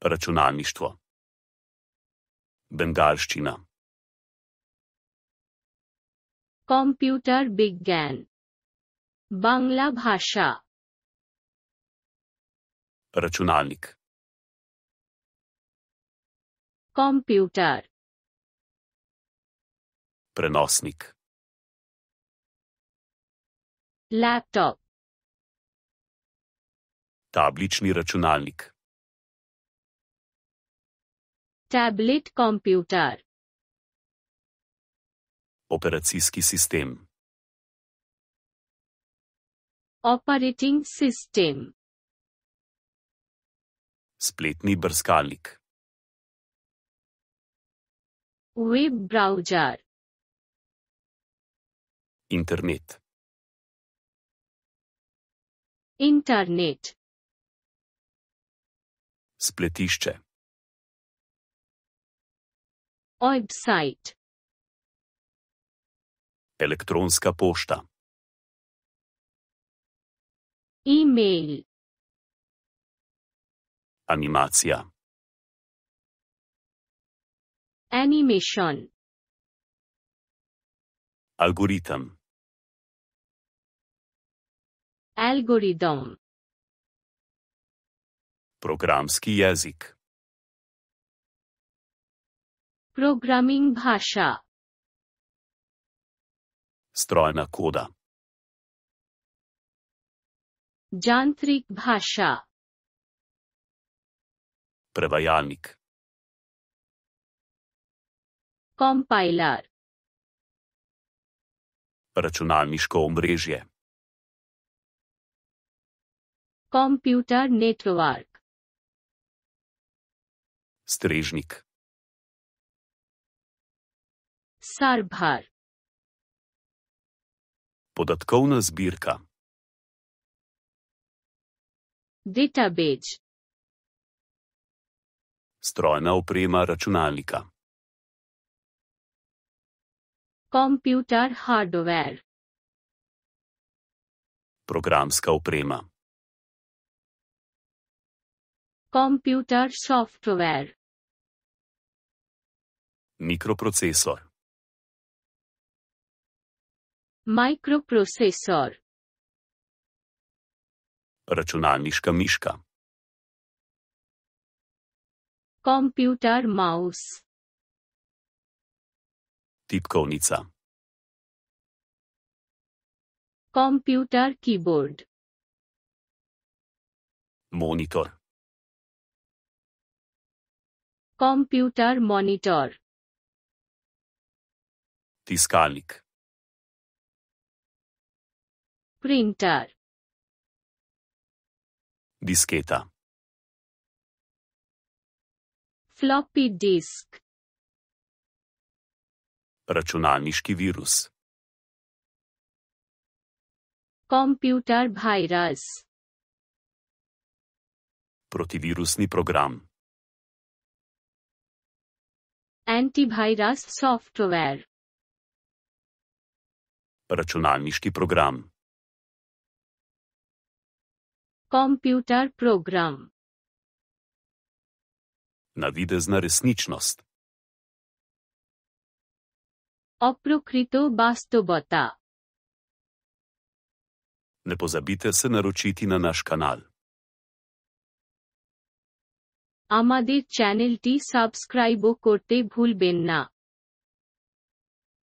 računalništvo. Bengalščina. Computer Biggan. Bangla Bhasha. Računalnik. Computer. Prenosnik. Laptop. Tablični računalnik. Tablet computer. Operacijski sistem. Operating system. Spletni brskalnik. Web browser. Internet. Internet. Spletišče. Website. Elektronska pošta. E-mail. Animacija. Animation. Algoritem. Algoritem. Programski jezik. Programming Basha. Strojna koda. Jantrik Basha. Prevajalnik. Compiler. Računalniško omrežje. Computer Network. Strežnik. Sarbhar. Podatkovna zbirka. Database. Strojna oprema računalnika. Computer hardware. Programska oprema. Computer software. Mikroprocesor. Microprocesor. Računalniška miška. Computer mouse. Tipkovnica. Computer keyboard. Monitor. Computer monitor. Tiskalnik. Printer डिस्केटा floppy disk रचुनानिष्की वीरुस भाईरस virus नी program anti virus software रचुनानिष्की program computer program. Navidezna resničnost. Oprokrito bastobota. Ne pozabite se naročiti na naš kanal. Amadir channel ti subscribe korte bhul benna.